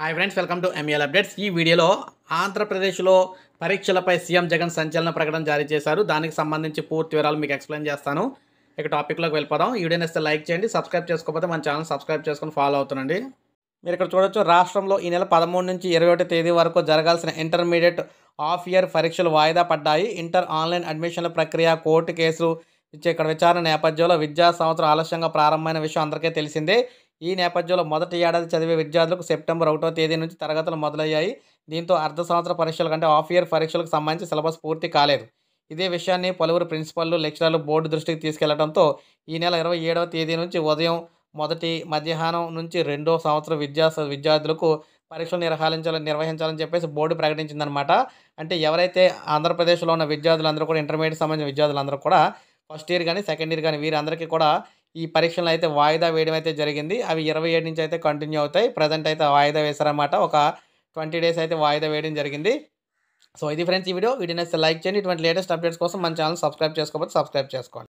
hi friends welcome to ML updates ఈ వీడియోలో ఆంధ్రప్రదేశ్లో పరీక్షలపై సీఎం జగన్ సంచలన ప్రకటన జారీ చేశారు దానికి సంబంధించి పూర్తి వివరాలు మీకు ఎక్స్ప్లెయిన్ చేస్తాను ఇక టాపిక్లోకి వెళ్ళిపోదాం ఈ వీడియోని ఇస్తే లైక్ చేయండి సబ్స్క్రైబ్ చేసుకోకపోతే మన ఛానల్ సబ్స్క్రైబ్ చేసుకుని ఫాలో అవుతుండండి మీరు ఇక్కడ చూడొచ్చు రాష్ట్రంలో ఈ నెల పదమూడు నుంచి ఇరవై ఒకటి తేదీ వరకు జరగాల్సిన ఇంటర్మీడియట్ ఆఫ్ ఇయర్ పరీక్షలు వాయిదా పడ్డాయి ఇంటర్ ఆన్లైన్ అడ్మిషన్ల ప్రక్రియ కోర్టు కేసు ఇచ్చే ఇక్కడ విచారణ నేపథ్యంలో విద్యా సంవత్సరం ఆలస్యంగా ప్రారంభమైన విషయం అందరికీ తెలిసిందే ఈ నేపథ్యంలో మొదటి ఏడాది చదివే విద్యార్థులకు సెప్టెంబర్ ఒకటో తేదీ నుంచి తరగతులు మొదలయ్యాయి దీంతో అర్ధ సంవత్సర పరీక్షల కంటే ఆఫ్ ఇయర్ పరీక్షలకు సంబంధించి సిలబస్ పూర్తి కాలేదు ఇదే విషయాన్ని పలువురు ప్రిన్సిపల్లు లెక్చరర్లు బోర్డు దృష్టికి తీసుకెళ్లడంతో ఈ నెల ఇరవై ఏడవ తేదీ నుంచి ఉదయం మొదటి మధ్యాహ్నం నుంచి రెండో సంవత్సర విద్యా విద్యార్థులకు పరీక్షలు నిర్వహించాలని నిర్వహించాలని చెప్పేసి బోర్డు ప్రకటించిందనమాట అంటే ఎవరైతే ఆంధ్రప్రదేశ్లో ఉన్న విద్యార్థులందరూ కూడా ఇంటర్మీడియట్ సంబంధించిన విద్యార్థులందరూ కూడా ఫస్ట్ ఇయర్ కానీ సెకండ్ ఇయర్ కానీ వీరందరికీ కూడా ఈ పరీక్షలను అయితే వాయిదా వేయడం అయితే జరిగింది అవి ఇరవై ఏడు నుంచి అయితే కంటిన్యూ అవుతాయి ప్రజెంట్ అయితే వాయిదా వేశారన్నమాట ఒక ట్వంటీ డేస్ అయితే వాయిదా వేయడం జరిగింది సో ఇది ఫ్రెండ్స్ ఈ వీడియో వీడియో నచ్చితే లైక్ చేయండి ఇటువంటి లేటెస్ట్ అప్డేట్స్ కోసం మన ఛానల్ సబ్స్క్రైబ్ చేసుకోకపోతే సబ్స్క్రైబ్ చేసుకోండి